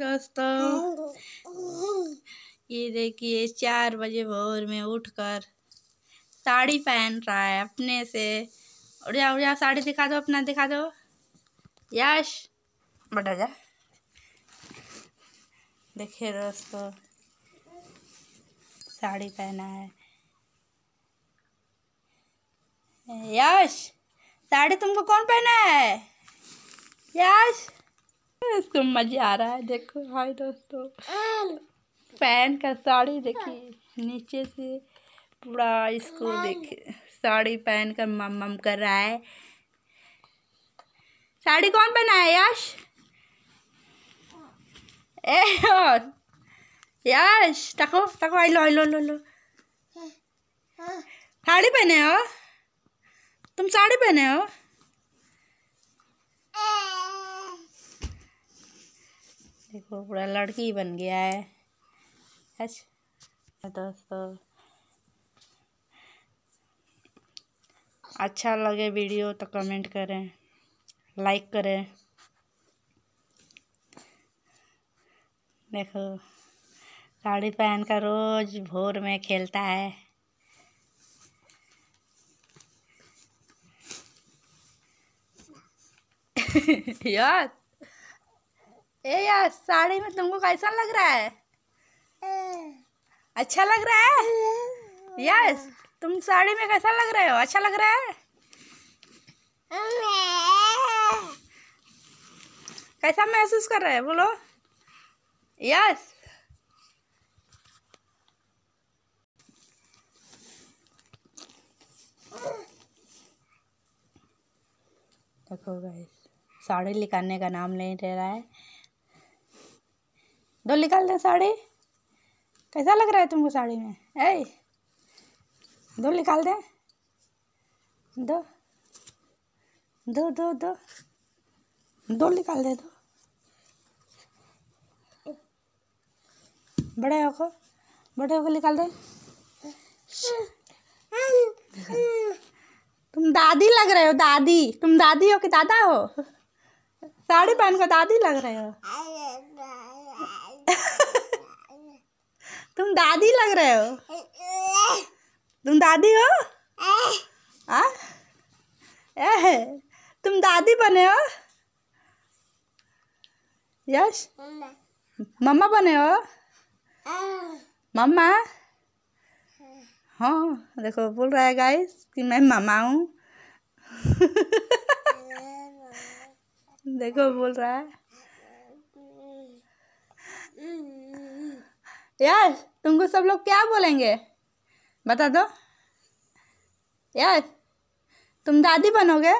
दोस्तों ये देखिए चार बजे भोर में उठकर साड़ी पहन रहा है अपने से उड़ जा उड़ जा साड़ी दिखा दो अपना दिखा दो यश बटा जा देखिए दोस्तों साड़ी पहना है यश साड़ी तुमको कौन पहना है यश इसको मजा आ रहा है देखो हाय दोस्तों पैन का साड़ी देखिए हाँ। नीचे से पूरा इसको हाँ। देखिए साड़ी पहन कर मम मम कर रहा है साड़ी कौन पहना है यश हाँ। ए यश टको टको आई लो लो लो लो साड़ी पहने हो तुम साड़ी पहने हो देखो पूरा लड़की बन गया है अच्छा दोस्तों अच्छा लगे वीडियो तो कमेंट करें लाइक करें देखो साड़ी पहन कर रोज़ भोर में खेलता है यार ए यार साड़ी में तुमको कैसा लग रहा है अच्छा लग रहा है यस तुम साड़ी में कैसा लग रहे हो अच्छा लग रहा है कैसा महसूस कर रहे है बोलो यस देखो गाइस साड़ी लिखाने का नाम नहीं ले रहा है दो निकाल दें साड़ी कैसा लग रहा है तुमको साड़ी में ऐ दो निकाल दें दो दो दो दो दो निकाल दे दो बड़े होकर बड़े होकर निकाल दे तुम दादी लग रहे हो दादी तुम दादी हो कि दादा हो साड़ी पहन कर दादी लग रहे हो दादी लग रहे हो तुम दादी हो आ? ए, तुम दादी बने हो यश मम्मा बने हो मम्मा हाँ देखो बोल रहा है गाइस कि मैं मामा हूँ देखो बोल रहा है यस तुमको सब लोग क्या बोलेंगे बता दो यार तुम दादी बनोगे